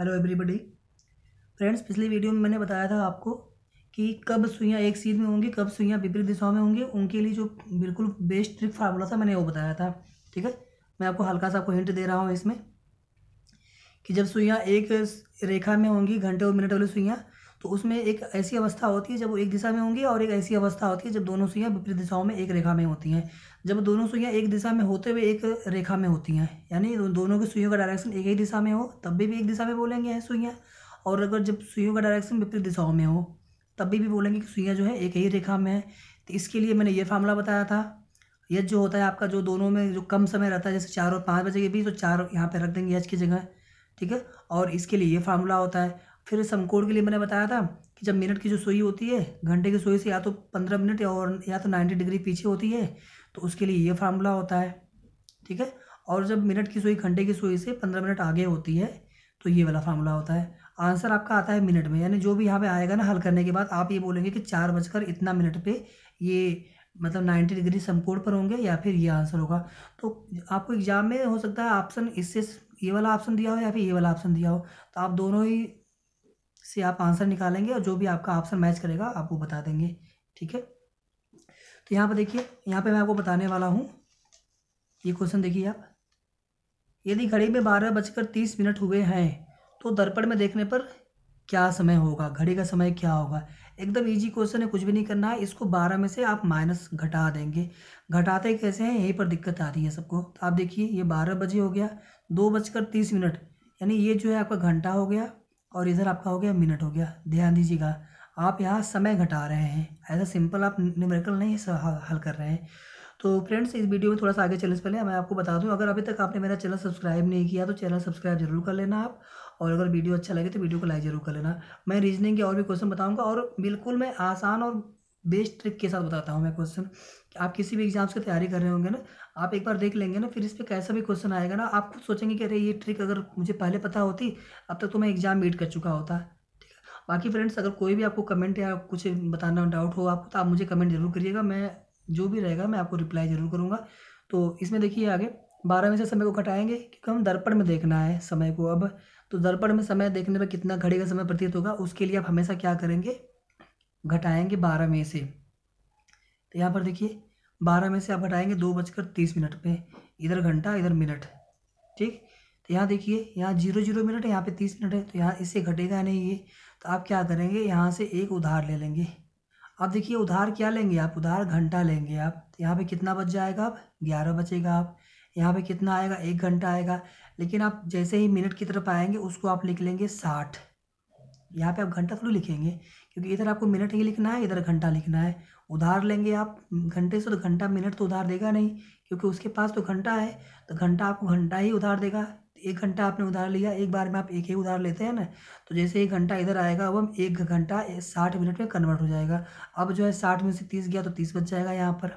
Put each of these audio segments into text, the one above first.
hello everybody friends पिछली video में मैंने बताया था आपको कि कब सुइयाँ एक सीध में होंगी कब सुइयाँ विपरीत दिशाओं में होंगी उनके लिए जो बिल्कुल बेस्ट ट्रिक फार्मूला था मैंने वो बताया था ठीक है मैं आपको हल्का सा आपको हिंट दे रहा हूँ इसमें कि जब सुइयाँ एक रेखा में होंगी घंटे और मिनट वाली सुइयाँ तो उसमें एक ऐसी अवस्था होती है जब वो एक दिशा में होंगी और एक ऐसी अवस्था होती है जब दोनों सुइयाँ विपरीत दिशाओं में एक रेखा में होती हैं जब दोनों सुइयाँ एक दिशा में होते हुए एक रेखा में होती हैं यानी दोनों की सुइयों का डायरेक्शन एक ही दिशा में हो तब भी, भी एक दिशा में बोलेंगे सुइयाँ और अगर जब सुइयों का डायरेक्शन विपरीत दिशाओं में हो तब भी, भी बोलेंगे कि सुइयाँ जो है एक ही रेखा में है तो इसके लिए मैंने ये फार्मूला बताया था यज जो होता है आपका जो दोनों में जो कम समय रहता है जैसे चार और पाँच बजे के बीच तो चार यहाँ पर रख देंगे यज की जगह ठीक है और इसके लिए ये फार्मूला होता है फिर समकोण के लिए मैंने बताया था कि जब मिनट की जो सुई होती है घंटे की सुई से या तो पंद्रह मिनट और या तो नाइन्टी डिग्री पीछे होती है तो उसके लिए ये फार्मूला होता है ठीक है और जब मिनट की सुई घंटे की सुई से पंद्रह मिनट आगे होती है तो ये वाला फार्मूला होता है आंसर आपका आता है मिनट में यानी जो भी यहाँ पे आएगा ना हल करने के बाद आप ये बोलेंगे कि चार बजकर इतना मिनट पे ये मतलब नाइन्टी डिग्री समकोण पर होंगे या फिर ये आंसर होगा तो आपको एग्जाम में हो सकता है ऑप्शन इससे ये वाला ऑप्शन दिया हो या फिर ये वाला ऑप्शन दिया हो तो आप दोनों ही से आप आंसर निकालेंगे और जो भी आपका ऑप्शन मैच करेगा आप वो बता देंगे ठीक है तो यहाँ पर देखिए यहाँ पे मैं आपको बताने वाला हूँ ये क्वेश्चन देखिए आप यदि घड़ी में बारह बजकर तीस मिनट हुए हैं तो दर्पण में देखने पर क्या समय होगा घड़ी का समय क्या होगा एकदम इजी क्वेश्चन है कुछ भी नहीं करना है इसको बारह में से आप माइनस घटा देंगे घटाते कैसे हैं यहीं पर दिक्कत आ रही है सबको तो आप देखिए ये बारह बजे हो गया दो बजकर तीस मिनट यानी ये जो है आपका घंटा हो गया और इधर आपका हो गया मिनट हो गया ध्यान दीजिएगा आप यहाँ समय घटा रहे हैं ऐसा सिंपल आप न्यूमेरिकल नहीं हल कर रहे हैं तो फ्रेंड्स इस वीडियो में थोड़ा सा आगे चलने से पहले मैं आपको बता दूं अगर अभी तक आपने मेरा चैनल सब्सक्राइब नहीं किया तो चैनल सब्सक्राइब जरूर कर लेना आप और अगर वीडियो अच्छा लगे तो वीडियो को लाइक जरूर कर लेना मैं रीजनिंग के और भी क्वेश्चन बताऊंगा और बिल्कुल मैं आसान और बेस्ट ट्रिक के साथ बताता हूँ मैं क्वेश्चन कि आप किसी भी एग्जाम्स की तैयारी कर रहे होंगे ना आप एक बार देख लेंगे ना फिर इस पर कैसा भी क्वेश्चन आएगा ना आप खुद सोचेंगे कि अरे ये ट्रिक अगर मुझे पहले पता होती अब तक तो मैं एग्जाम मीट कर चुका होता ठीक है बाकी फ्रेंड्स अगर कोई भी आपको कमेंट या कुछ बताना डाउट हो आपको तो आप मुझे कमेंट जरूर करिएगा मैं जो भी रहेगा मैं आपको रिप्लाई जरूर करूँगा तो इसमें देखिए आगे बारह में से समय को घटाएंगे क्योंकि हम दर्पण में देखना है समय को अब तो दर्पण में समय देखने पर कितना घड़ी का समय प्रतीत होगा उसके लिए आप हमेशा क्या करेंगे घटाएंगे बारह में से तो यहाँ पर देखिए बारह में से आप घटाएंगे दो बजकर तीस मिनट पे इधर घंटा इधर मिनट ठीक तो यहाँ देखिए यहाँ जीरो जीरो मिनट है यहाँ पे तीस मिनट है तो यहाँ इससे घटेगा नहीं ये तो आप क्या करेंगे यहाँ से एक उधार ले लेंगे अब देखिए उधार क्या लेंगे आप उधार घंटा लेंगे आप तो यहाँ पर कितना बच जाएगा आप ग्यारह बचेगा आप यहाँ पर कितना आएगा एक घंटा आएगा लेकिन आप जैसे ही मिनट की तरफ आएंगे उसको आप लिख लेंगे साठ यहाँ पे आप घंटा थोड़ी लिखेंगे क्योंकि इधर आपको मिनट ही लिखना है इधर घंटा लिखना है उधार लेंगे आप घंटे से तो घंटा मिनट तो उधार देगा नहीं क्योंकि उसके पास तो घंटा है तो घंटा आपको घंटा ही उधार देगा एक घंटा आपने उधार लिया एक बार में आप एक ही उधार लेते हैं ना तो जैसे एक घंटा इधर आएगा अब हम एक घंटा साठ मिनट में कन्वर्ट हो जाएगा अब जो है साठ में से तीस गया तो तीस बच जाएगा यहाँ पर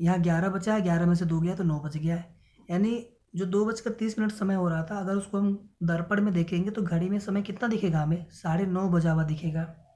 यहाँ ग्यारह बचा है ग्यारह में से दो गया तो नौ बच गया है यानी जो दो बजकर तीस मिनट समय हो रहा था अगर उसको हम दर्पण में देखेंगे तो घड़ी में समय कितना दिखेगा हमें साढ़े नौ बजा हुआ दिखेगा